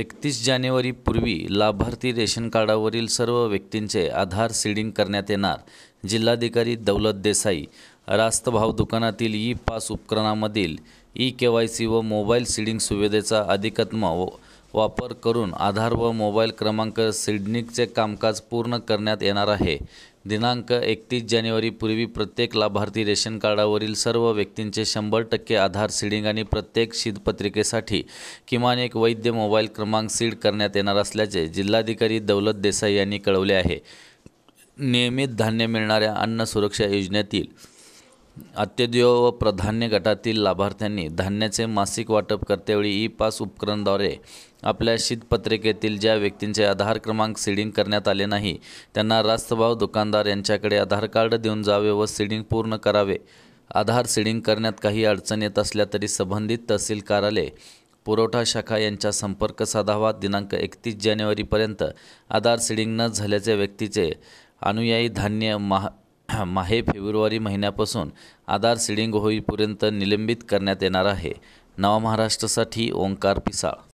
एकतीस जानेवारीपूर्वी लाभार्थी रेशन कार्डावरील सर्व व्यक्तींचे आधार सीडिंग करण्यात येणार जिल्हाधिकारी दौलत देसाई रास्त भाव दुकानातील ई पास उपकरणामधील ई के वाय सी व मोबाईल सीडिंग सुविधेचा अधिकत्म वापर करून आधार व मोबाईल क्रमांक सिडनिकचे कामकाज पूर्ण करण्यात येणार आहे दिनांक एकतीस जानेवारीपूर्वी प्रत्येक लाभार्थी रेशन कार्डावरील सर्व व्यक्तींचे शंभर टक्के आधार सीडिंग आणि प्रत्येक शीतपत्रिकेसाठी किमान एक वैद्य मोबाईल क्रमांक सीड करण्यात येणार असल्याचे जिल्हाधिकारी दौलत देसाई यांनी कळवले आहे नियमित धान्य मिळणाऱ्या अन्न सुरक्षा योजनेतील व प्राधान्य गटातील लाभार्थ्यांनी धान्याचे मासिक वाटप करतेवेळी ई पास उपकरणद्वारे आपल्या शीतपत्रिकेतील ज्या व्यक्तींचे आधार क्रमांक सीडिंग करण्यात आले नाही त्यांना रास्तभाव दुकानदार यांच्याकडे आधार कार्ड देऊन जावे व सीडिंग पूर्ण करावे आधार सीडिंग करण्यात काही अडचण येत असल्या तरी संबंधित तहसील कार्यालय पुरवठा शाखा यांच्या संपर्क साधावा दिनांक एकतीस जानेवारीपर्यंत आधार सीडिंग न झाल्याचे व्यक्तीचे अनुयायी धान्य महा माहे फेब्रुवारी महिन्यापासून आधार सिडिंग होईपर्यंत निलंबित करण्यात येणार आहे नवा महाराष्ट्रासाठी ओंकार पिसाळ